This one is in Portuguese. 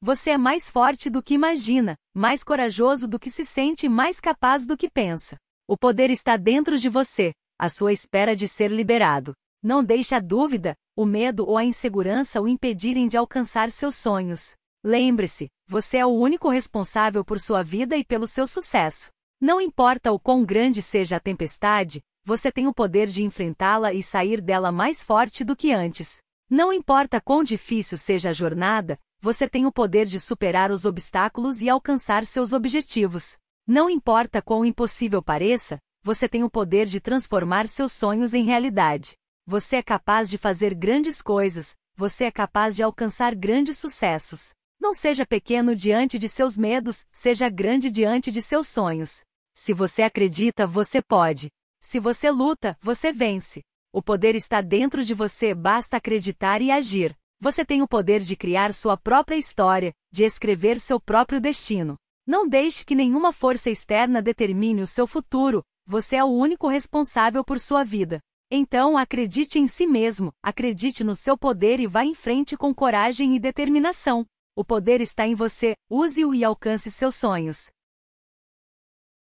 Você é mais forte do que imagina, mais corajoso do que se sente e mais capaz do que pensa. O poder está dentro de você, à sua espera de ser liberado. Não deixe a dúvida, o medo ou a insegurança o impedirem de alcançar seus sonhos. Lembre-se, você é o único responsável por sua vida e pelo seu sucesso. Não importa o quão grande seja a tempestade, você tem o poder de enfrentá-la e sair dela mais forte do que antes. Não importa quão difícil seja a jornada, você tem o poder de superar os obstáculos e alcançar seus objetivos. Não importa quão impossível pareça, você tem o poder de transformar seus sonhos em realidade. Você é capaz de fazer grandes coisas, você é capaz de alcançar grandes sucessos. Não seja pequeno diante de seus medos, seja grande diante de seus sonhos. Se você acredita, você pode. Se você luta, você vence. O poder está dentro de você, basta acreditar e agir. Você tem o poder de criar sua própria história, de escrever seu próprio destino. Não deixe que nenhuma força externa determine o seu futuro, você é o único responsável por sua vida. Então acredite em si mesmo, acredite no seu poder e vá em frente com coragem e determinação. O poder está em você, use-o e alcance seus sonhos.